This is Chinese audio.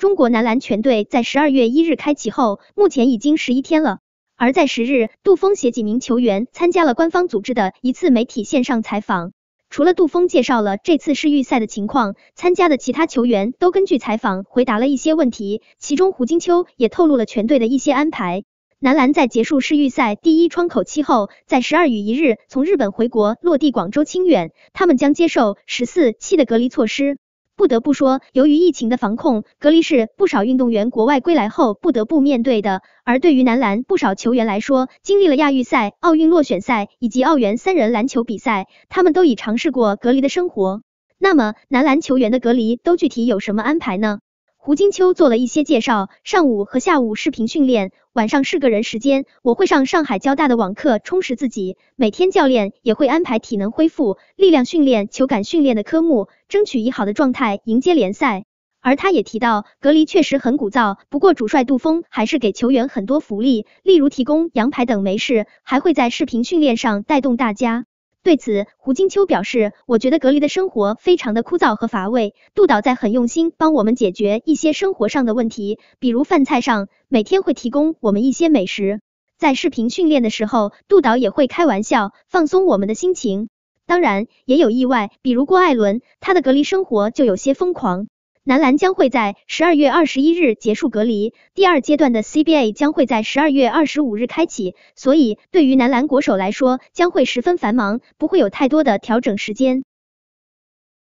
中国男篮全队在十二月一日开启后，目前已经十一天了。而在十日，杜峰携几名球员参加了官方组织的一次媒体线上采访。除了杜峰介绍了这次世预赛的情况，参加的其他球员都根据采访回答了一些问题。其中，胡金秋也透露了全队的一些安排。男篮在结束世预赛第一窗口期后，在十二月一日从日本回国，落地广州清远，他们将接受十四期的隔离措施。不得不说，由于疫情的防控，隔离是不少运动员国外归来后不得不面对的。而对于男篮，不少球员来说，经历了亚预赛、奥运落选赛以及澳元三人篮球比赛，他们都已尝试过隔离的生活。那么，男篮球员的隔离都具体有什么安排呢？胡金秋做了一些介绍，上午和下午视频训练，晚上是个人时间，我会上上海交大的网课充实自己。每天教练也会安排体能恢复、力量训练、球感训练的科目，争取以好的状态迎接联赛。而他也提到，隔离确实很鼓噪，不过主帅杜峰还是给球员很多福利，例如提供羊排等没事，还会在视频训练上带动大家。对此，胡金秋表示，我觉得隔离的生活非常的枯燥和乏味。杜导在很用心帮我们解决一些生活上的问题，比如饭菜上，每天会提供我们一些美食。在视频训练的时候，杜导也会开玩笑，放松我们的心情。当然，也有意外，比如郭艾伦，他的隔离生活就有些疯狂。男篮将会在十二月二十一日结束隔离，第二阶段的 CBA 将会在十二月二十五日开启，所以对于男篮国手来说将会十分繁忙，不会有太多的调整时间。